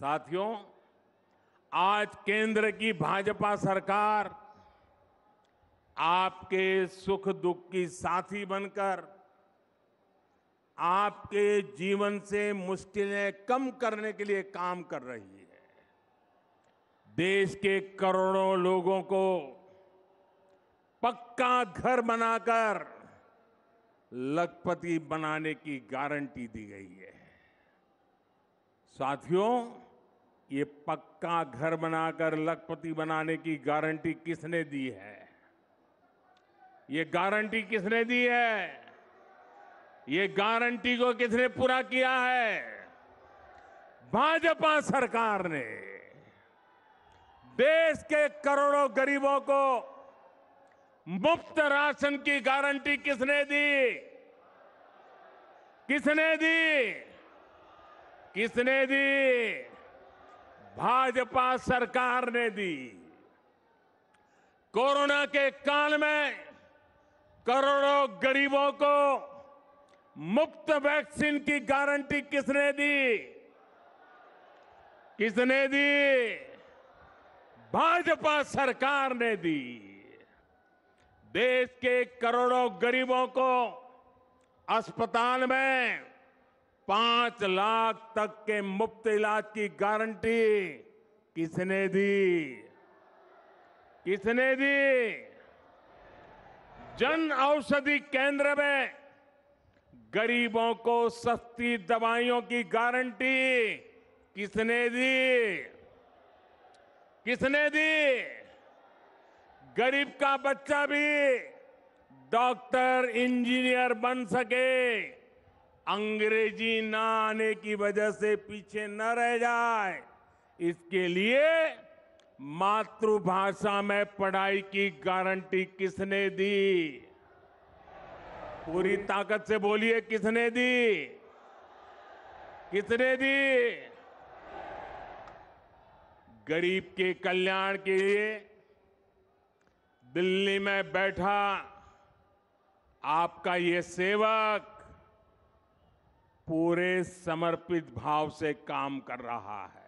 साथियों आज केंद्र की भाजपा सरकार आपके सुख दुख की साथी बनकर आपके जीवन से मुश्किलें कम करने के लिए काम कर रही है देश के करोड़ों लोगों को पक्का घर बनाकर लखपति बनाने की गारंटी दी गई है साथियों ये पक्का घर बनाकर लखपति बनाने की गारंटी किसने दी है ये गारंटी किसने दी है ये गारंटी को किसने पूरा किया है भाजपा सरकार ने देश के करोड़ों गरीबों को मुफ्त राशन की गारंटी किसने दी किसने दी किसने दी भाजपा सरकार ने दी कोरोना के काल में करोड़ों गरीबों को मुफ्त वैक्सीन की गारंटी किसने दी किसने दी भाजपा सरकार ने दी देश के करोड़ों गरीबों को अस्पताल में पांच लाख तक के मुफ्त इलाज की गारंटी किसने दी किसने दी जन औषधि केंद्र में गरीबों को सस्ती दवाइयों की गारंटी किसने दी किसने दी गरीब का बच्चा भी डॉक्टर इंजीनियर बन सके अंग्रेजी ना आने की वजह से पीछे न रह जाए इसके लिए मातृभाषा में पढ़ाई की गारंटी किसने दी पूरी ताकत से बोलिए किसने दी किसने दी गरीब के कल्याण के लिए दिल्ली में बैठा आपका ये सेवक पूरे समर्पित भाव से काम कर रहा है